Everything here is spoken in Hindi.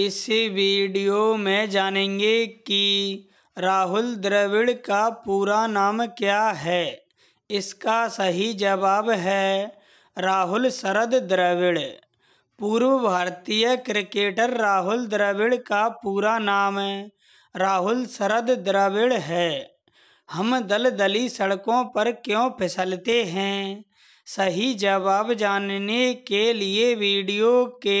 इस वीडियो में जानेंगे कि राहुल द्रविड़ का पूरा नाम क्या है इसका सही जवाब है राहुल शरद द्रविड़ पूर्व भारतीय क्रिकेटर राहुल द्रविड़ का पूरा नाम राहुल शरद द्रविड़ है हम दलदली सड़कों पर क्यों फिसलते हैं सही जवाब जानने के लिए वीडियो के